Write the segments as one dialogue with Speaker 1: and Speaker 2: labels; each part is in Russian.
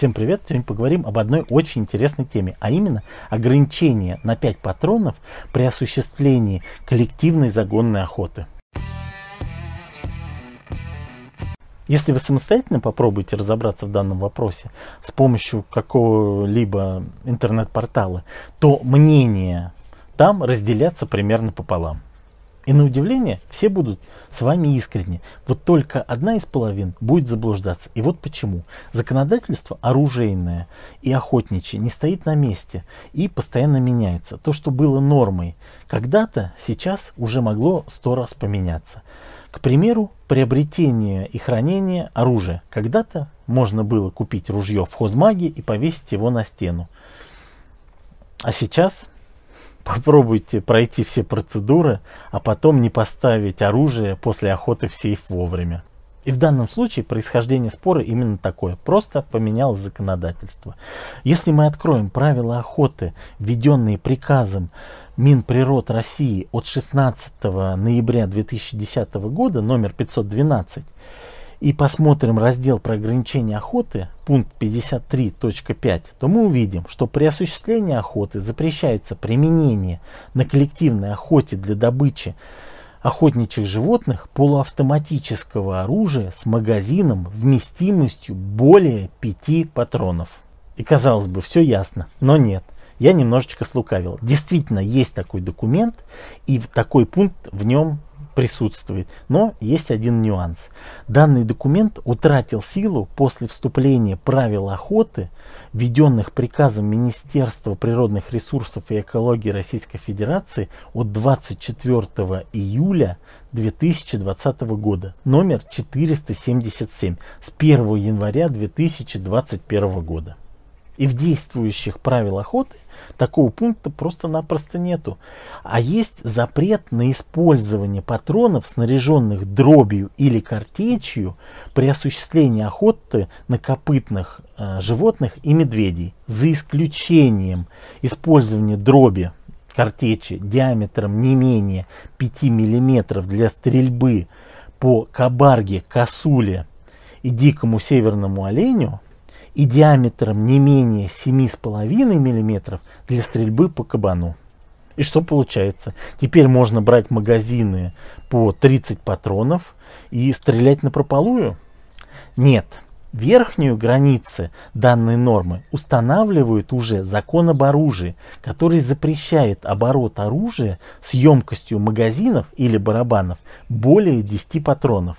Speaker 1: Всем привет! Сегодня поговорим об одной очень интересной теме, а именно ограничение на 5 патронов при осуществлении коллективной загонной охоты. Если вы самостоятельно попробуете разобраться в данном вопросе с помощью какого-либо интернет-портала, то мнения там разделятся примерно пополам. И на удивление все будут с вами искренни. Вот только одна из половин будет заблуждаться. И вот почему. Законодательство оружейное и охотничье не стоит на месте и постоянно меняется. То, что было нормой когда-то, сейчас уже могло сто раз поменяться. К примеру, приобретение и хранение оружия. Когда-то можно было купить ружье в хозмаге и повесить его на стену. А сейчас Попробуйте пройти все процедуры, а потом не поставить оружие после охоты в сейф вовремя. И в данном случае происхождение спора именно такое. Просто поменялось законодательство. Если мы откроем правила охоты, введенные приказом Минприрод России от 16 ноября 2010 года, номер 512, и посмотрим раздел про ограничение охоты, пункт 53.5, то мы увидим, что при осуществлении охоты запрещается применение на коллективной охоте для добычи охотничьих животных полуавтоматического оружия с магазином вместимостью более 5 патронов. И казалось бы, все ясно, но нет. Я немножечко слукавил. Действительно, есть такой документ, и такой пункт в нем присутствует. Но есть один нюанс. Данный документ утратил силу после вступления правил охоты, введенных приказом Министерства природных ресурсов и экологии Российской Федерации от 24 июля 2020 года, номер 477, с 1 января 2021 года. И в действующих правилах охоты такого пункта просто-напросто нету. А есть запрет на использование патронов, снаряженных дробью или картечью при осуществлении охоты на копытных э, животных и медведей, за исключением использования дроби картечи диаметром не менее 5 мм для стрельбы по кабарге, косуле и дикому северному оленю – и диаметром не менее 7,5 мм для стрельбы по кабану. И что получается? Теперь можно брать магазины по 30 патронов и стрелять на прополую? Нет. Верхнюю границу данной нормы устанавливают уже закон об оружии, который запрещает оборот оружия с емкостью магазинов или барабанов более 10 патронов.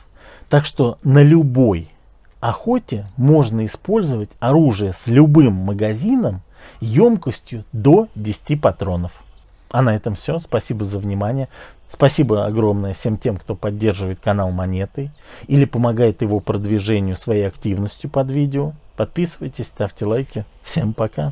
Speaker 1: Так что на любой охоте можно использовать оружие с любым магазином емкостью до 10 патронов. А на этом все. Спасибо за внимание. Спасибо огромное всем тем, кто поддерживает канал монетой или помогает его продвижению своей активностью под видео. Подписывайтесь, ставьте лайки. Всем пока.